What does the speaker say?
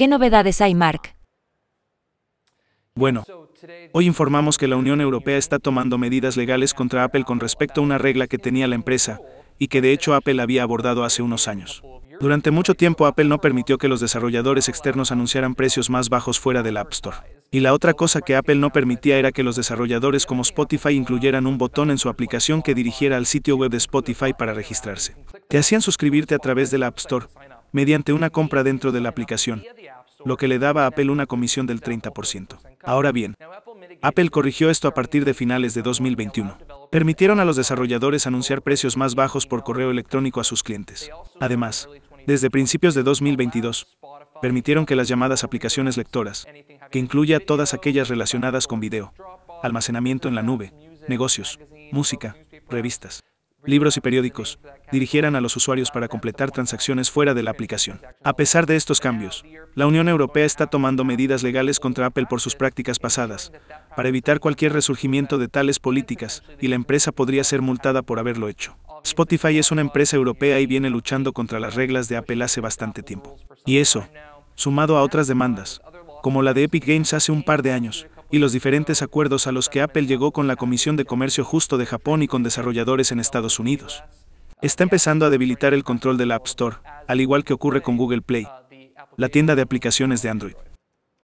¿Qué novedades hay, Mark? Bueno, hoy informamos que la Unión Europea está tomando medidas legales contra Apple con respecto a una regla que tenía la empresa, y que de hecho Apple había abordado hace unos años. Durante mucho tiempo Apple no permitió que los desarrolladores externos anunciaran precios más bajos fuera del App Store. Y la otra cosa que Apple no permitía era que los desarrolladores como Spotify incluyeran un botón en su aplicación que dirigiera al sitio web de Spotify para registrarse. Te hacían suscribirte a través del App Store, mediante una compra dentro de la aplicación, lo que le daba a Apple una comisión del 30%. Ahora bien, Apple corrigió esto a partir de finales de 2021. Permitieron a los desarrolladores anunciar precios más bajos por correo electrónico a sus clientes. Además, desde principios de 2022, permitieron que las llamadas aplicaciones lectoras, que incluya todas aquellas relacionadas con video, almacenamiento en la nube, negocios, música, revistas, libros y periódicos, dirigieran a los usuarios para completar transacciones fuera de la aplicación. A pesar de estos cambios, la Unión Europea está tomando medidas legales contra Apple por sus prácticas pasadas, para evitar cualquier resurgimiento de tales políticas, y la empresa podría ser multada por haberlo hecho. Spotify es una empresa europea y viene luchando contra las reglas de Apple hace bastante tiempo. Y eso, sumado a otras demandas, como la de Epic Games hace un par de años, y los diferentes acuerdos a los que Apple llegó con la Comisión de Comercio Justo de Japón y con desarrolladores en Estados Unidos. Está empezando a debilitar el control del App Store, al igual que ocurre con Google Play, la tienda de aplicaciones de Android.